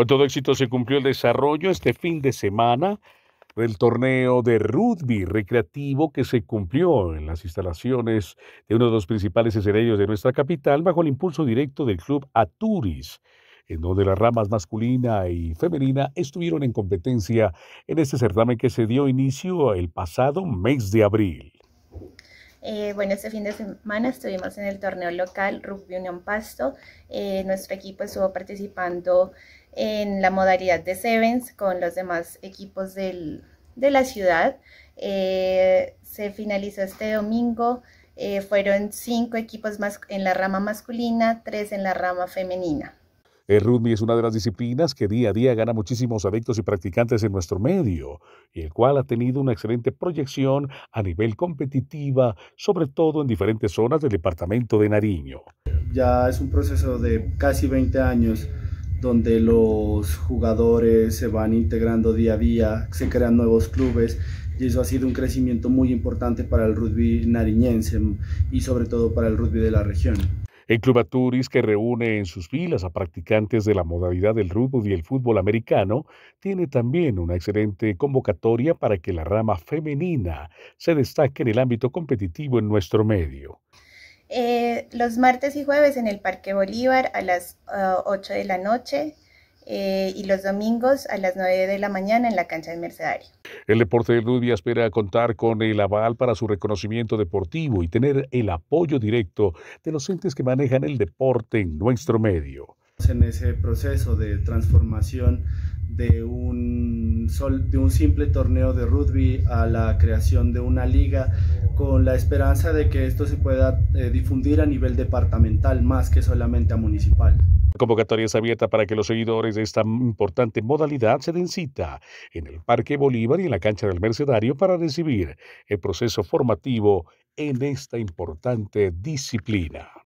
Con todo éxito se cumplió el desarrollo este fin de semana del torneo de rugby recreativo que se cumplió en las instalaciones de uno de los principales escenarios de nuestra capital bajo el impulso directo del club Aturis en donde las ramas masculina y femenina estuvieron en competencia en este certamen que se dio inicio el pasado mes de abril. Eh, bueno, este fin de semana estuvimos en el torneo local Rugby Unión Pasto. Eh, nuestro equipo estuvo participando en la modalidad de Sevens con los demás equipos de la ciudad. Eh, se finalizó este domingo. fueron cinco equipos en la rama masculina, tres en la rama femenina. El rugby es una de las disciplinas que día a día gana muchísimos adeptos y practicantes en nuestro medio, y el cual ha tenido una excelente proyección a nivel competitiva, sobre todo en diferentes zonas del departamento de Nariño. Ya es un proceso de casi 20 años donde los jugadores se van integrando día a día, se crean nuevos clubes y eso ha sido un crecimiento muy importante para el rugby nariñense y sobre todo para el rugby de la región. El Club Aturis, que reúne en sus filas a practicantes de la modalidad del rugby y el fútbol americano, tiene también una excelente convocatoria para que la rama femenina se destaque en el ámbito competitivo en nuestro medio. Eh, los martes y jueves en el Parque Bolívar a las 8 ah, de la noche, eh, y los domingos a las 9 de la mañana en la cancha de Mercedario. El deporte de rugby espera contar con el aval para su reconocimiento deportivo y tener el apoyo directo de los entes que manejan el deporte en nuestro medio. En ese proceso de transformación de un, de un simple torneo de rugby a la creación de una liga con la esperanza de que esto se pueda eh, difundir a nivel departamental más que solamente a municipal convocatoria es abierta para que los seguidores de esta importante modalidad se den cita en el Parque Bolívar y en la cancha del Mercedario para recibir el proceso formativo en esta importante disciplina.